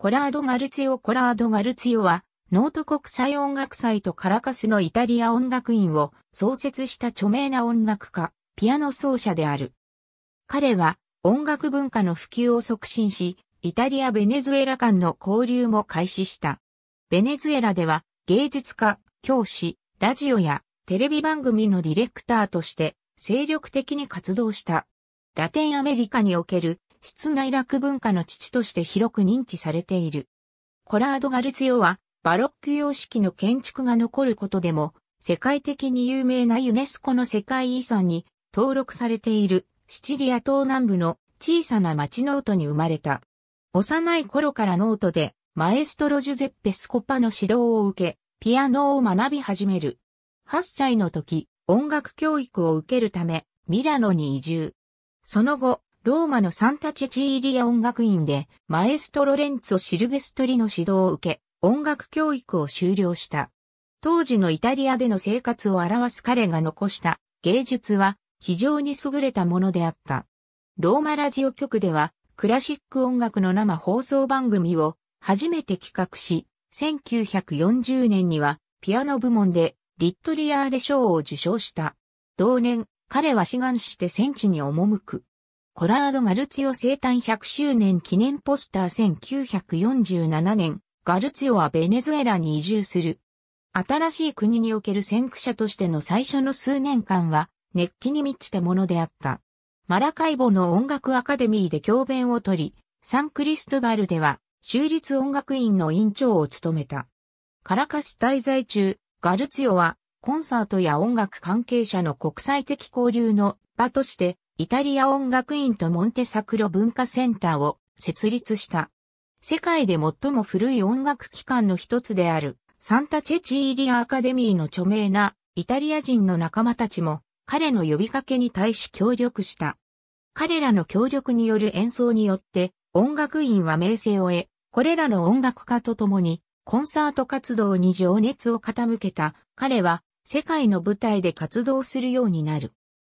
コラード・ガルツィオコラード・ガルツィオは、ノート国際音楽祭とカラカスのイタリア音楽院を創設した著名な音楽家、ピアノ奏者である。彼は音楽文化の普及を促進し、イタリア・ベネズエラ間の交流も開始した。ベネズエラでは芸術家、教師、ラジオやテレビ番組のディレクターとして精力的に活動した。ラテンアメリカにおける室内楽文化の父として広く認知されている。コラード・ガルツヨは、バロック様式の建築が残ることでも、世界的に有名なユネスコの世界遺産に登録されているシチリア島南部の小さな町ノートに生まれた。幼い頃からノートでマエストロジュゼッペ・スコパの指導を受け、ピアノを学び始める。8歳の時、音楽教育を受けるため、ミラノに移住。その後、ローマのサンタチチーリア音楽院で、マエストロレンツォ・シルベストリの指導を受け、音楽教育を修了した。当時のイタリアでの生活を表す彼が残した芸術は非常に優れたものであった。ローマラジオ局ではクラシック音楽の生放送番組を初めて企画し、1940年にはピアノ部門でリットリアーレ賞を受賞した。同年、彼は志願して戦地に赴く。コラード・ガルツィオ生誕100周年記念ポスター1947年、ガルツィオはベネズエラに移住する。新しい国における先駆者としての最初の数年間は、熱気に満ちたものであった。マラカイボの音楽アカデミーで教鞭をとり、サンクリストバルでは、州立音楽院の院長を務めた。カラカス滞在中、ガルツィオは、コンサートや音楽関係者の国際的交流の場として、イタリア音楽院とモンテサクロ文化センターを設立した。世界で最も古い音楽機関の一つであるサンタチェチーリアアカデミーの著名なイタリア人の仲間たちも彼の呼びかけに対し協力した。彼らの協力による演奏によって音楽院は名声を得、これらの音楽家と共にコンサート活動に情熱を傾けた彼は世界の舞台で活動するようになる。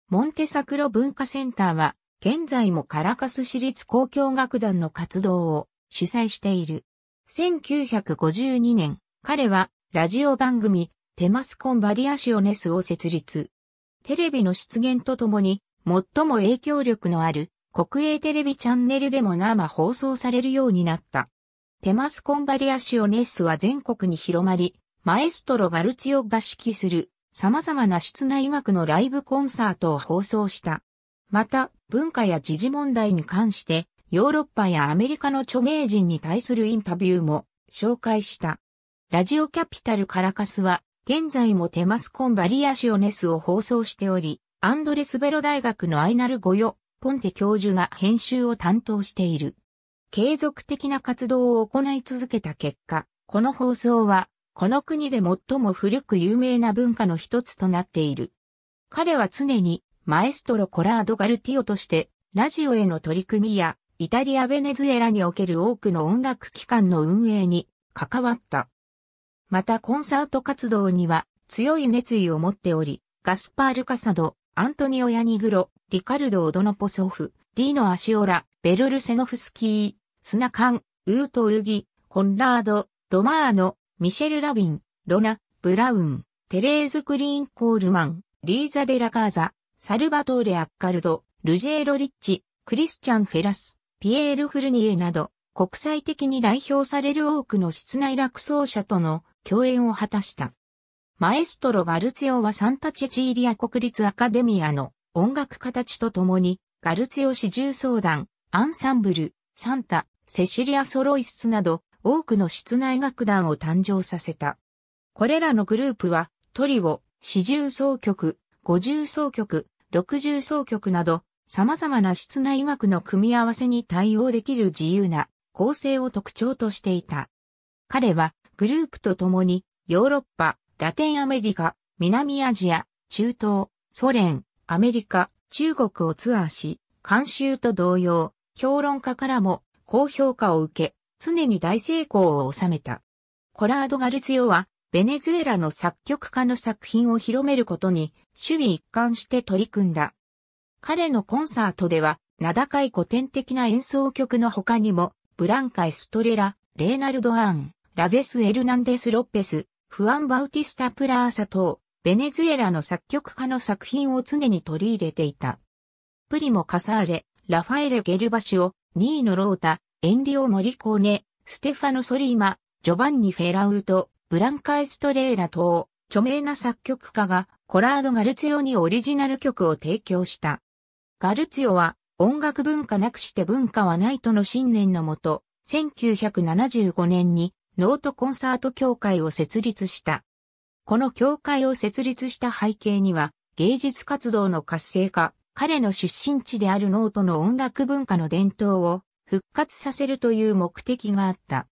モンテサクロ文化センターは、現在もカラカス市立交響楽団の活動を主催している。1952年、彼はラジオ番組テマスコンバリアシオネスを設立。テレビの出現とともに、最も影響力のある国営テレビチャンネルでも生放送されるようになった。テマスコンバリアシオネスは全国に広まり、マエストロガルツィをが指揮する様々な室内学のライブコンサートを放送した。また、文化や時事問題に関して、ヨーロッパやアメリカの著名人に対するインタビューも紹介した。ラジオキャピタルカラカスは、現在もテマスコンバリアシオネスを放送しており、アンドレスベロ大学のアイナルゴヨ、ポンテ教授が編集を担当している。継続的な活動を行い続けた結果、この放送はこの国で最も古く有名な文化の一つとなっている。彼は常にマエストロ・コラード・ガルティオとしてラジオへの取り組みやイタリア・ベネズエラにおける多くの音楽機関の運営に関わった。またコンサート活動には強い熱意を持っており、ガスパール・カサド、アントニオ・ヤニグロ、リカルド・オドノポソフ、ディーノ・アシオラ、ベルルセノフスキー、スナカン、ウート・ウギ、コンラード、ロマーノ、ミシェル・ラビン、ロナ、ブラウン、テレーズ・クリーン・コールマン、リーザ・デラ・カーザ、サルバトーレ・アッカルド、ルジェーロ・リッチ、クリスチャン・フェラス、ピエール・フルニエなど、国際的に代表される多くの室内楽奏者との共演を果たした。マエストロ・ガルツヨはサンタチェチーリア国立アカデミアの音楽家たちと共に、ガルツヨ四重奏団、アンサンブル、サンタ、セシリア・ソロイスなど、多くの室内楽団を誕生させた。これらのグループは、トリオ、四重奏曲、五重奏曲、六重奏曲など、様々な室内楽の組み合わせに対応できる自由な構成を特徴としていた。彼はグループと共にヨーロッパ、ラテンアメリカ、南アジア、中東、ソ連、アメリカ、中国をツアーし、監修と同様、評論家からも高評価を受け、常に大成功を収めた。コラード・ガルツヨは、ベネズエラの作曲家の作品を広めることに、守備一貫して取り組んだ。彼のコンサートでは、名高い古典的な演奏曲の他にも、ブランカ・エストレラ、レーナルド・アン、ラゼス・エルナンデス・ロッペス、フアン・バウティスタ・プラーサ等、ベネズエラの作曲家の作品を常に取り入れていた。プリモ・カサーレ、ラファエレ・ゲルバシオ、ニーノ・ロータ、エンリオ・モリコーネ、ステファノ・ソリーマ、ジョバンニ・フェラウト、ブランカ・エストレーラ等、著名な作曲家がコラード・ガルツィオにオリジナル曲を提供した。ガルツィオは音楽文化なくして文化はないとの信念のもと、1975年にノートコンサート協会を設立した。この協会を設立した背景には、芸術活動の活性化、彼の出身地であるノートの音楽文化の伝統を復活させるという目的があった。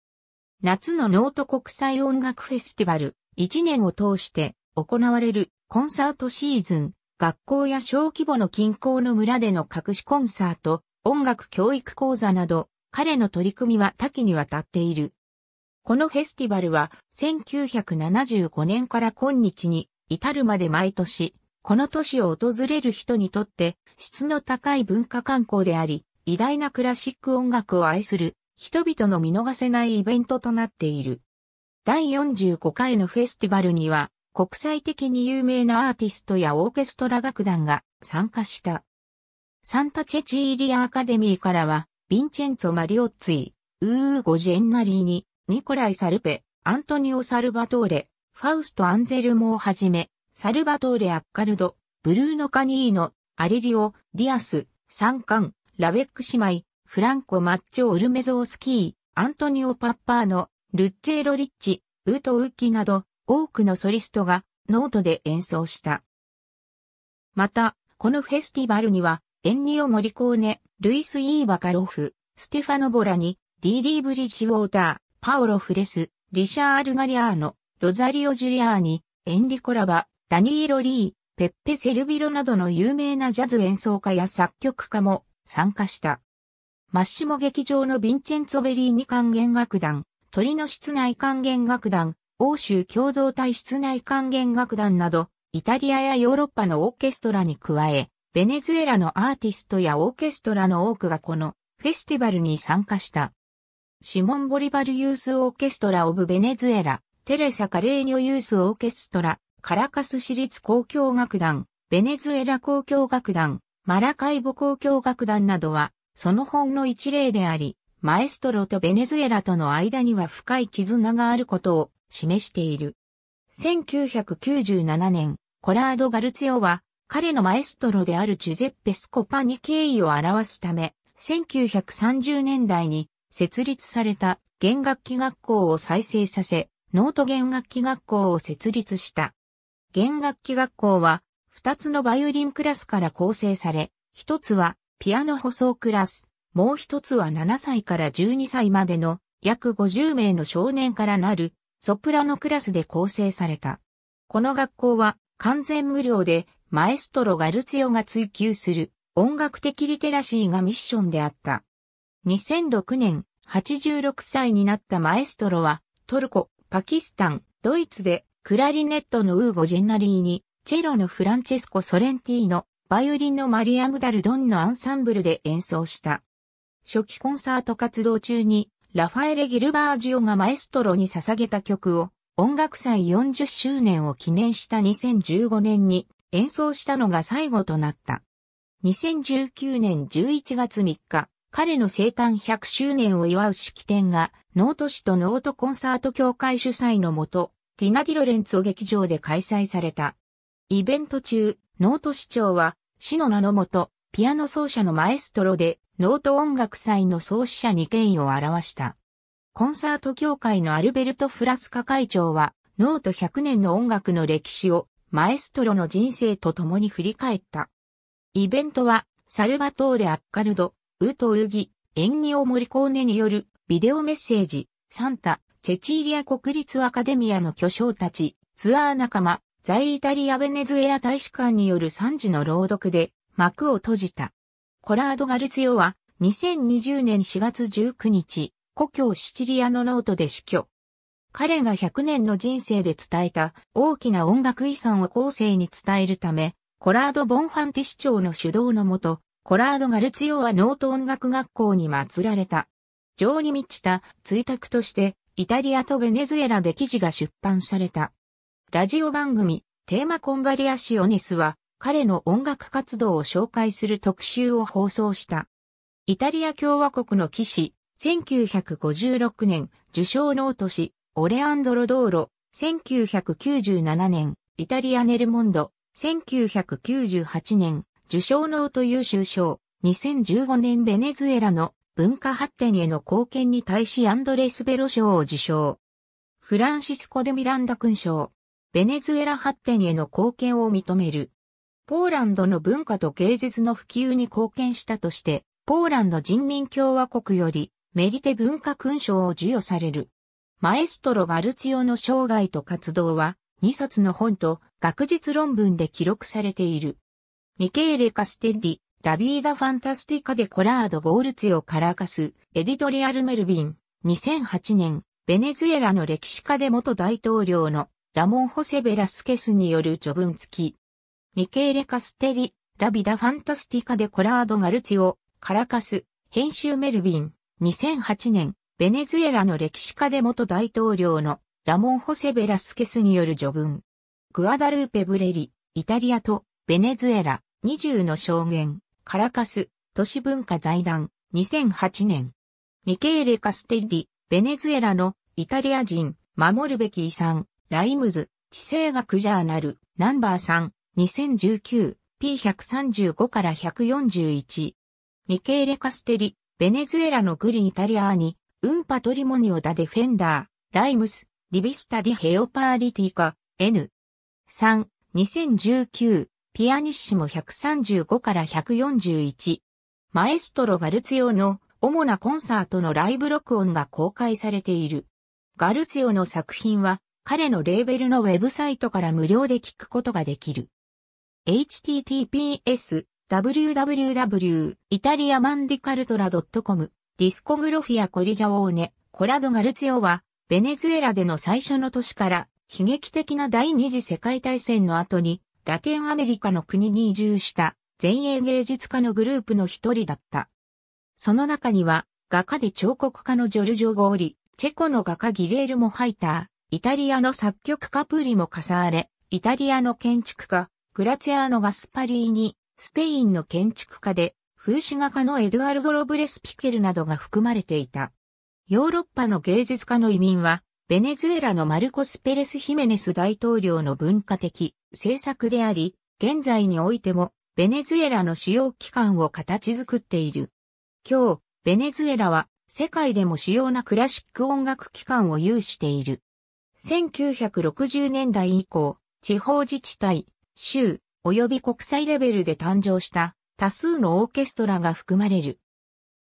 夏のノート国際音楽フェスティバル、1年を通して行われるコンサートシーズン、学校や小規模の近郊の村での隠しコンサート、音楽教育講座など、彼の取り組みは多岐にわたっている。このフェスティバルは1975年から今日に至るまで毎年、この都市を訪れる人にとって質の高い文化観光であり、偉大なクラシック音楽を愛する人々の見逃せないイベントとなっている。第45回のフェスティバルには国際的に有名なアーティストやオーケストラ楽団が参加した。サンタチェチーリアアカデミーからは、ヴィンチェンツォ・マリオッツィ、ウーゴ・ジェンナリーニ、ニコライ・サルペ、アントニオ・サルバトーレ、ファウスト・アンゼルモをはじめ、サルバトーレ・アッカルド、ブルーノ・カニーノ、アレリオ、ディアス、サンカン、ラベック姉妹、フランコ・マッチョ・ウルメゾースキー、アントニオ・パッパーノ、ルッチェロ・リッチ、ウート・ウッキなど、多くのソリストがノートで演奏した。また、このフェスティバルには、エンニオ・モリコーネ、ルイス・イーバカロフ、ステファノ・ボラニ、ディ・ディ・ブリッジ・ウォーター、パオロ・フレス、リシャール・ガリアーノ、ロザリオ・ジュリアーニ、エンリコ・ラバ、ダニーロ・リー、ペッペ・セルビロなどの有名なジャズ演奏家や作曲家も参加した。マッシモ劇場のヴィンチェンツォ・ベリーニ管弦楽団、鳥の室内管弦楽団、欧州共同体室内管弦楽団など、イタリアやヨーロッパのオーケストラに加え、ベネズエラのアーティストやオーケストラの多くがこのフェスティバルに参加した。シモン・ボリバル・ユース・オーケストラ・オブ・ベネズエラ、テレサ・カレーニョ・ユース・オーケストラ、カラカス市立交響楽団、ベネズエラ交響楽団、マラカイボ交響楽団などは、その本の一例であり、マエストロとベネズエラとの間には深い絆があることを示している。1997年、コラード・ガルツィオは、彼のマエストロであるジュゼッペ・スコパに敬意を表すため、1930年代に設立された弦楽器学校を再生させ、ノート弦楽器学校を設立した。弦楽器学校は二つのバイオリンクラスから構成され、一つはピアノ舗装クラス、もう一つは7歳から12歳までの約50名の少年からなるソプラノクラスで構成された。この学校は完全無料でマエストロガルツヨが追求する音楽的リテラシーがミッションであった。2006年86歳になったマエストロはトルコ、パキスタン、ドイツでクラリネットのウーゴ・ジェンナリーにチェロのフランチェスコ・ソレンティーノ、バイオリンのマリアム・ダルドンのアンサンブルで演奏した。初期コンサート活動中に、ラファエレ・ギルバージオがマエストロに捧げた曲を、音楽祭40周年を記念した2015年に演奏したのが最後となった。2019年11月3日、彼の生誕100周年を祝う式典が、ノート市とノートコンサート協会主催のもと、ティナ・ディロレンツォ劇場で開催された。イベント中、ノート市長は、市の名のもと、ピアノ奏者のマエストロで、ノート音楽祭の創始者に権威を表した。コンサート協会のアルベルト・フラスカ会長は、ノート100年の音楽の歴史を、マエストロの人生と共に振り返った。イベントは、サルバトーレ・アッカルド、ウト・ウギ、エンニオ・モリコーネによる、ビデオメッセージ、サンタ、チェチーリア国立アカデミアの巨匠たち、ツアー仲間、在イタリア・ベネズエラ大使館による3時の朗読で幕を閉じた。コラード・ガルツヨは2020年4月19日、故郷シチリアのノートで死去。彼が100年の人生で伝えた大きな音楽遺産を後世に伝えるため、コラード・ボンファンティ市長の主導のもと、コラード・ガルツヨはノート音楽学校に祀られた。情に満ちた追託として、イタリアとベネズエラで記事が出版された。ラジオ番組、テーマコンバリアシオネスは、彼の音楽活動を紹介する特集を放送した。イタリア共和国の騎士、1956年、受賞ノート氏、オレアンドロドーロ、1997年、イタリアネルモンド、1998年、受賞ノート優秀賞、2015年ベネズエラの文化発展への貢献に対しアンドレス・ベロ賞を受賞。フランシスコ・デ・ミランダ勲章、ベネズエラ発展への貢献を認める。ポーランドの文化と芸術の普及に貢献したとして、ポーランド人民共和国よりメリテ文化勲章を授与される。マエストロ・ガルツヨの生涯と活動は2冊の本と学術論文で記録されている。ミケーレ・カステッリ、ラビーダ・ファンタスティカ・デ・コラード・ゴールツヨ・カラカス、エディトリアル・メルビン、2008年、ベネズエラの歴史家で元大統領のラモン・ホセ・ベラスケスによる序文付き。ミケーレ・カステリ、ラビダ・ファンタスティカ・でコラード・ガルチオ、カラカス、編集メルビン、2008年、ベネズエラの歴史家で元大統領のラモン・ホセ・ベラスケスによる序文。グアダルーペ・ブレリ、イタリアとベネズエラ、20の証言、カラカス、都市文化財団、2008年。ミケーレ・カステリ、ベネズエラのイタリア人、守るべき遺産、ライムズ、地政学ジャーナル、ナンバー3、2019、P135 から141。ミケーレ・カステリ、ベネズエラのグリイタリアーニ、ウンパトリモニオダ・デフェンダー、ライムス、リビスタ・ディ・ヘオパーリティカ、N。3、2019、ピアニッシモ135から141。マエストロ・ガルツィオの主なコンサートのライブ録音が公開されている。ガルツィオの作品は彼のレーベルのウェブサイトから無料で聞くことができる。https www イタリアマンディカルトラ .com ディスコグロフィアコリジャオーネコラドガルツヨはベネズエラでの最初の年から悲劇的な第二次世界大戦の後にラテンアメリカの国に移住した前衛芸術家のグループの一人だった。その中には画家で彫刻家のジョルジョ・ゴーリ、チェコの画家ギレールもハイター、イタリアの作曲家プリモ・カサーレ、イタリアの建築家、グラツィアーノ・ガスパリーニ、スペインの建築家で、風刺画家のエドアルド・ロブレス・ピケルなどが含まれていた。ヨーロッパの芸術家の移民は、ベネズエラのマルコス・ペレス・ヒメネス大統領の文化的政策であり、現在においても、ベネズエラの主要機関を形作っている。今日、ベネズエラは、世界でも主要なクラシック音楽機関を有している。1960年代以降、地方自治体、州、及び国際レベルで誕生した多数のオーケストラが含まれる。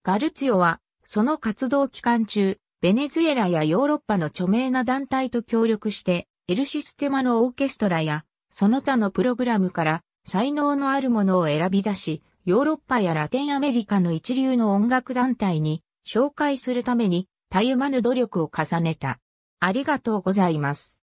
ガルツィオは、その活動期間中、ベネズエラやヨーロッパの著名な団体と協力して、エルシステマのオーケストラや、その他のプログラムから、才能のあるものを選び出し、ヨーロッパやラテンアメリカの一流の音楽団体に紹介するために、たゆまぬ努力を重ねた。ありがとうございます。